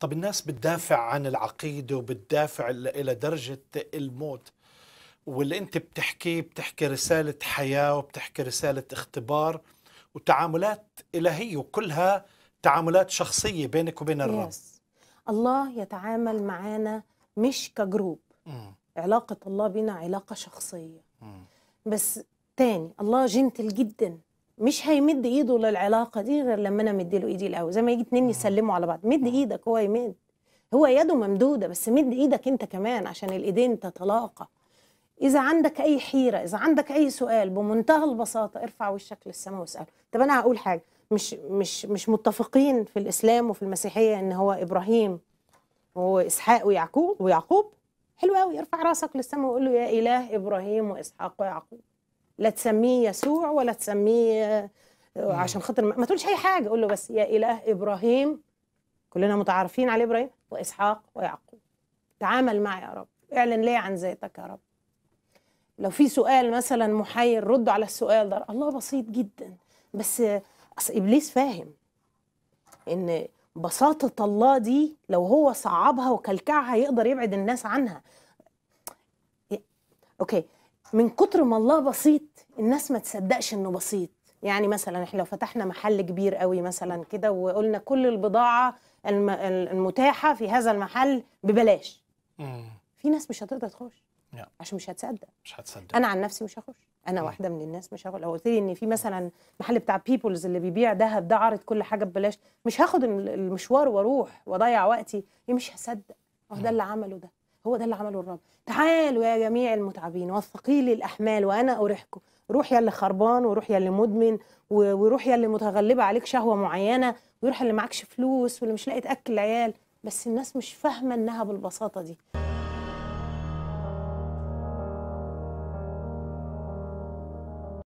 طب الناس بتدافع عن العقيدة وبتدافع إلى درجة الموت واللي أنت بتحكيه بتحكي رسالة حياة وبتحكي رسالة اختبار وتعاملات إلهية وكلها تعاملات شخصية بينك وبين الرب yes. الله يتعامل معانا مش كجروب م. علاقة الله بينا علاقة شخصية م. بس تاني الله جنتل جدا مش هيمد ايده للعلاقه دي غير لما انا مدي له ايدي الاول زي ما يجي اتنين يسلموا على بعض مد ايدك هو يمد هو يده ممدوده بس مد ايدك انت كمان عشان الايدين تتلاقى اذا عندك اي حيره اذا عندك اي سؤال بمنتهى البساطه ارفع وشك للسماء واساله طب انا هقول حاجه مش مش مش متفقين في الاسلام وفي المسيحيه ان هو ابراهيم واسحاق ويعقوب ويعقوب حلو قوي ارفع راسك للسماء وقول له يا اله ابراهيم واسحاق ويعقوب لا تسميه يسوع ولا تسميه آه، عشان خاطر ما تقولش اي حاجه قول له بس يا اله ابراهيم كلنا متعارفين على ابراهيم واسحاق ويعقوب تعامل معي يا رب اعلن لي عن ذاتك يا رب لو في سؤال مثلا محير ردوا على السؤال ده الله بسيط جدا بس اصل ابليس فاهم ان بساطه الله دي لو هو صعبها وكلكعها يقدر يبعد الناس عنها إيه، اوكي من كتر ما الله بسيط الناس ما تصدقش انه بسيط يعني مثلا احنا لو فتحنا محل كبير قوي مثلا كده وقلنا كل البضاعه المتاحه في هذا المحل ببلاش في ناس مش هتقدر تخش عشان مش هتصدق مش هتصدق انا عن نفسي مش هخش انا مم. واحده من الناس مش هخش لو قلت لي ان في مثلا محل بتاع بيبلز اللي بيبيع ذهب ده عارض كل حاجه ببلاش مش هاخد المشوار واروح واضيع وقتي مش هصدق هو ده اللي عمله ده هو ده اللي عمله الرب تعالوا يا جميع المتعبين والثقيل الاحمال وانا اريحكم روح يا اللي خربان وروح يا اللي مدمن وروح يا اللي متغلبه عليك شهوه معينه ويروح اللي معكش فلوس واللي مش لاقي تاكل العيال بس الناس مش فاهمه انها بالبساطه دي